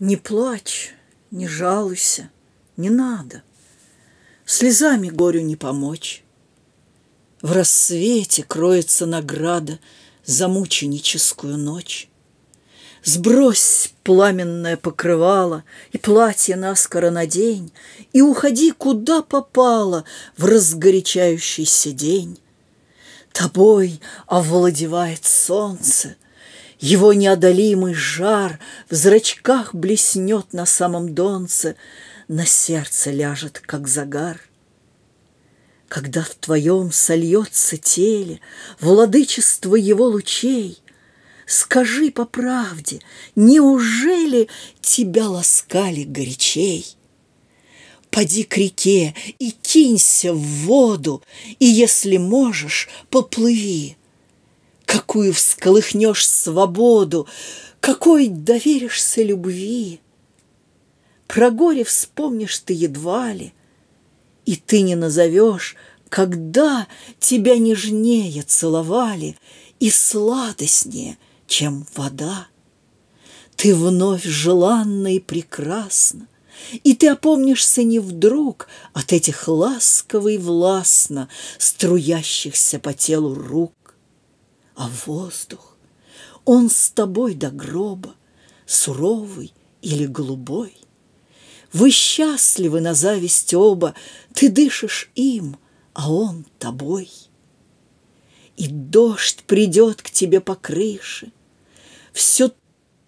Не плачь, не жалуйся, не надо. Слезами горю не помочь. В рассвете кроется награда За мученическую ночь. Сбрось пламенное покрывало И платье наскоро день И уходи, куда попало В разгорячающийся день. Тобой овладевает солнце — его неодолимый жар в зрачках блеснет на самом донце, на сердце ляжет, как загар. Когда в твоем сольется теле владычество его лучей, Скажи по правде, неужели тебя ласкали горячей? Поди к реке и кинься в воду, и, если можешь, поплыви какую всколыхнешь свободу, какой доверишься любви. Про горе вспомнишь ты едва ли, и ты не назовешь, когда тебя нежнее целовали и сладостнее, чем вода. Ты вновь желанна и прекрасна, и ты опомнишься не вдруг от этих ласковой, властно струящихся по телу рук а воздух. Он с тобой до гроба, суровый или голубой. Вы счастливы на зависть оба, ты дышишь им, а он тобой. И дождь придет к тебе по крыше, все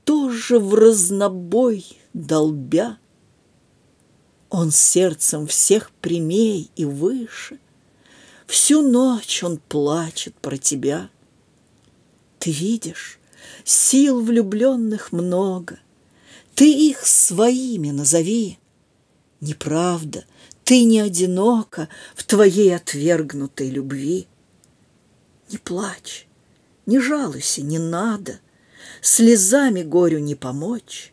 тоже в разнобой долбя. Он сердцем всех прямей и выше, всю ночь он плачет про тебя — ты видишь, сил влюбленных много. Ты их своими назови. Неправда, ты не одинока в твоей отвергнутой любви. Не плачь, не жалуйся, не надо, Слезами горю не помочь.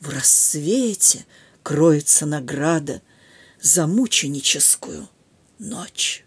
В рассвете кроется награда За мученическую ночь.